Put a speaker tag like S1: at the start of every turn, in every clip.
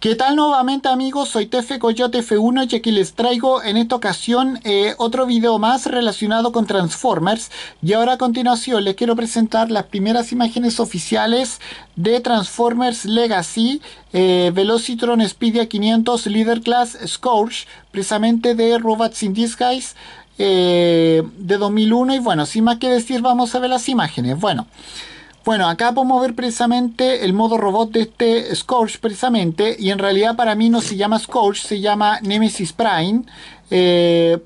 S1: ¿Qué tal nuevamente amigos? Soy Tefe Coyote F1 y aquí les traigo en esta ocasión eh, otro video más relacionado con Transformers y ahora a continuación les quiero presentar las primeras imágenes oficiales de Transformers Legacy eh, Velocitron Speedia 500 Leader Class Scourge precisamente de Robots in Disguise eh, de 2001 y bueno, sin más que decir vamos a ver las imágenes. Bueno... Bueno, acá podemos ver precisamente el modo robot de este Scorch, precisamente y en realidad para mí no se llama Scorch, se llama Nemesis Prime eh,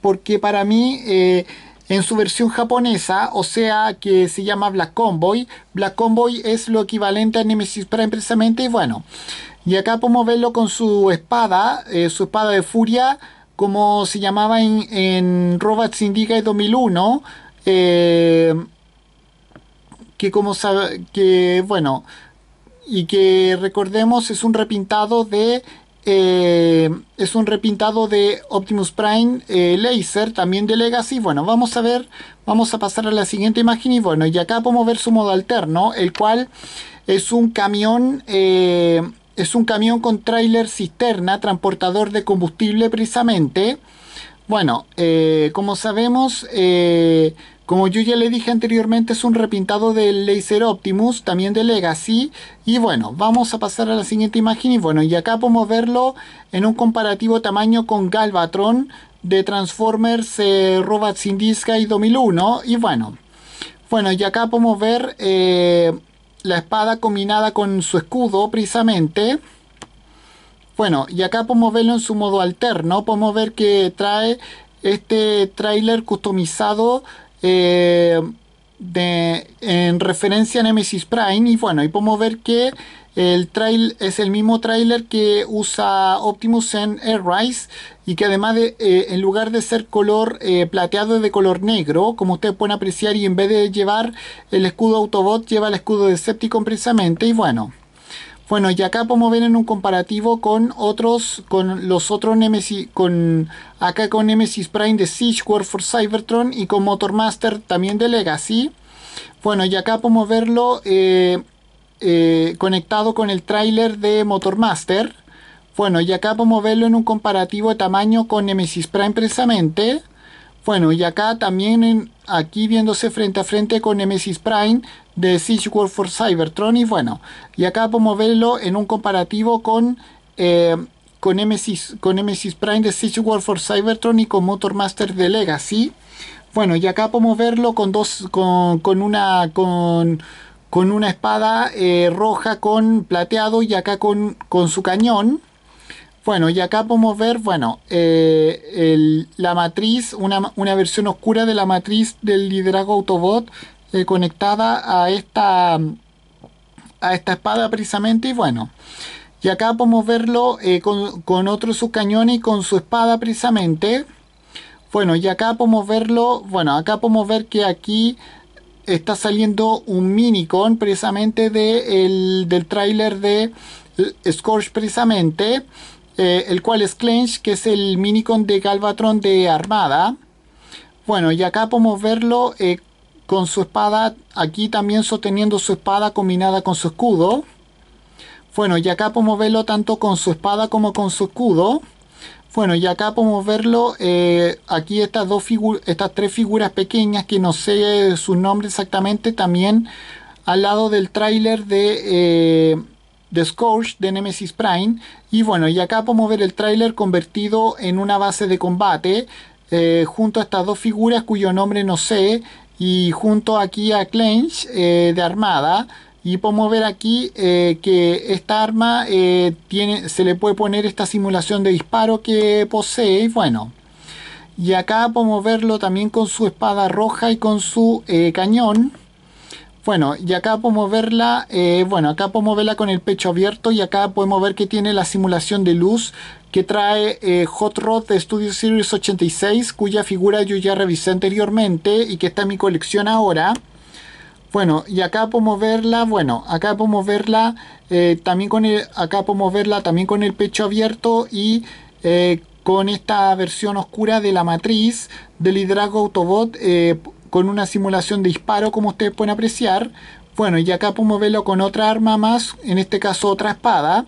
S1: porque para mí eh, en su versión japonesa, o sea que se llama Black Convoy, Black Convoy es lo equivalente a Nemesis Prime precisamente y bueno, y acá podemos verlo con su espada, eh, su espada de furia como se llamaba en, en Indica de 2001 eh, que como sabe, que bueno, y que recordemos es un repintado de eh, es un repintado de Optimus Prime eh, Laser, también de Legacy. Bueno, vamos a ver, vamos a pasar a la siguiente imagen y bueno, y acá podemos ver su modo alterno, el cual es un camión, eh, es un camión con tráiler cisterna, transportador de combustible precisamente. Bueno, como sabemos, como yo ya le dije anteriormente, es un repintado del Laser Optimus, también de Legacy. Y bueno, vamos a pasar a la siguiente imagen. Y bueno, y acá podemos verlo en un comparativo tamaño con Galvatron de Transformers eh, Robots in Disguise 2001. Y bueno, bueno, y acá podemos ver eh, la espada combinada con su escudo, precisamente. Bueno, y acá podemos verlo en su modo alterno. Podemos ver que trae este trailer customizado eh, en referencia a Nemesis Prime. Y bueno, ahí podemos ver que el trail es el mismo trailer que usa Optimus en Airrise y que además de, eh, en lugar de ser color eh, plateado es de color negro, como ustedes pueden apreciar, y en vez de llevar el escudo Autobot lleva el escudo Decepticon precisamente. Y bueno, bueno, y acá podemos ver en un comparativo con otros, con los otros Nemesis, con acá con Nemesis Prime de Siege, War for Cybertron y con Motormaster también de Legacy. Bueno, y acá podemos verlo eh, eh, conectado con el tráiler de Motormaster. Bueno, y acá podemos verlo en un comparativo de tamaño con Nemesis Prime precisamente. Bueno, y acá también aquí viéndose frente a frente con Nemesis Prime de Siege World for Cybertron y bueno, y acá podemos verlo en un comparativo con eh, con Nemesis, con Nemesis Prime de Siege World for Cybertron y con Motor Master de Legacy. Bueno, y acá podemos verlo con dos con, una con una espada eh, roja con plateado y acá con, con su cañón bueno, y acá podemos ver, bueno, eh, la matriz, una, versión oscura de la matriz del liderazgo Autobot eh, conectada a esta, a esta espada precisamente y bueno. Y acá podemos verlo eh, con, con, otro sus cañones y con su espada precisamente. Bueno, y acá podemos verlo, bueno, acá podemos ver que aquí está saliendo un minicon precisamente de del tráiler de Scorch precisamente. Eh, el cual es Clench, que es el minicon de Galvatron de Armada. Bueno, y acá podemos verlo eh, con su espada, aquí también sosteniendo su espada combinada con su escudo. Bueno, y acá podemos verlo tanto con su espada como con su escudo. Bueno, y acá podemos verlo, eh, aquí estas, dos estas tres figuras pequeñas que no sé su nombre exactamente, también al lado del tráiler de... The Scourge de Nemesis Prime. Y bueno, y acá podemos ver el tráiler convertido en una base de combate eh, junto a estas dos figuras cuyo nombre no sé y junto aquí a Clench eh, de Armada. Y podemos ver aquí eh, que esta arma tiene, se le puede poner esta simulación de disparo que posee. Y bueno, y acá podemos verlo también con su espada roja y con su cañón. Bueno, y acá podemos verla, eh, bueno, acá podemos verla con el pecho abierto y acá podemos ver que tiene la simulación de luz que trae eh, Hot Rod de Studio Series 86, cuya figura yo ya revisé anteriormente y que está en mi colección ahora. Bueno, y acá podemos verla, bueno, acá podemos verla eh, también con el, acá podemos verla también con el pecho abierto y con esta versión oscura de la matriz del Hidrago Autobot con una simulación de disparo, como ustedes pueden apreciar. Bueno, y acá podemos verlo con otra arma más, en este caso otra espada.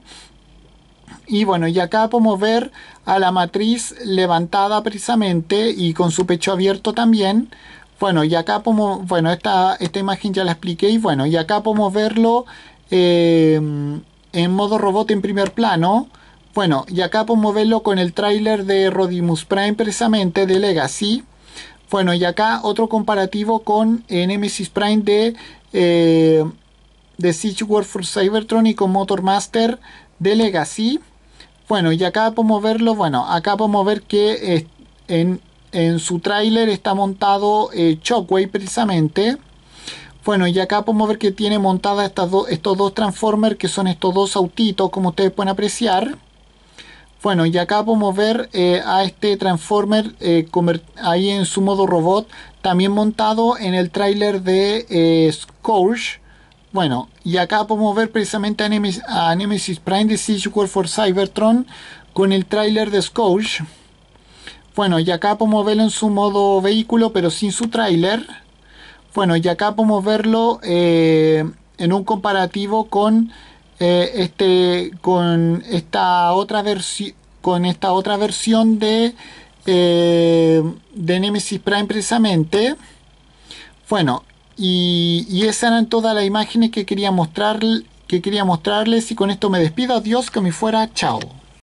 S1: Y bueno, y acá podemos ver a la matriz levantada precisamente y con su pecho abierto también. Bueno, y acá podemos, bueno, esta, esta imagen ya la expliqué y bueno, y acá podemos verlo eh, en modo robot en primer plano. Bueno, y acá podemos verlo con el tráiler de Rodimus Prime precisamente de Legacy. Bueno, y acá otro comparativo con Nemesis Prime de, The eh, de Siege War for Cybertron y con Motor Master de Legacy. Bueno, y acá podemos verlo, bueno, acá podemos ver que eh, en, su tráiler está montado eh, Shockwave precisamente. Bueno, y acá podemos ver que tiene montada estos dos Transformers, que son estos dos autitos, como ustedes pueden apreciar. Bueno, y acá podemos ver eh, a este Transformer eh, ahí en su modo robot, también montado en el tráiler de eh, Scourge. Bueno, y acá podemos ver precisamente a Nemesis, Prime de Siege for Cybertron con el tráiler de Scourge. Bueno, y acá podemos verlo en su modo vehículo, pero sin su tráiler. Bueno, y acá podemos verlo en un comparativo con eh, este, con esta otra versión con esta otra versión de eh, de Nemesis Prime precisamente bueno y, y esas eran todas las imágenes que quería mostrar que quería mostrarles y con esto me despido adiós que me fuera chao